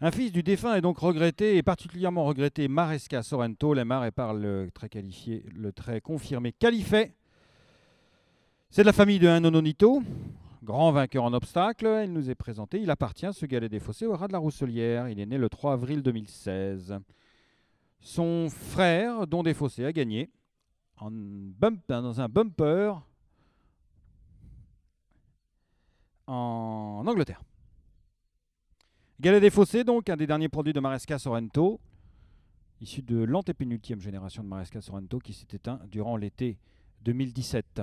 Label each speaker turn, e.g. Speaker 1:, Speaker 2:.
Speaker 1: Un fils du défunt est donc regretté, et particulièrement regretté Maresca Sorrento, Lemar est par le très qualifié, le très confirmé Califet. C'est de la famille de un Nononito, grand vainqueur en obstacle. Il nous est présenté, il appartient, ce galet des fossés, au rat de la Rousselière. Il est né le 3 avril 2016. Son frère, dont des fossés, a gagné. Hein, dans un bumper en Angleterre. Galet des Fossés, donc, un des derniers produits de Maresca Sorrento, issu de l'antépénultième génération de Maresca Sorrento qui s'est éteint durant l'été 2017.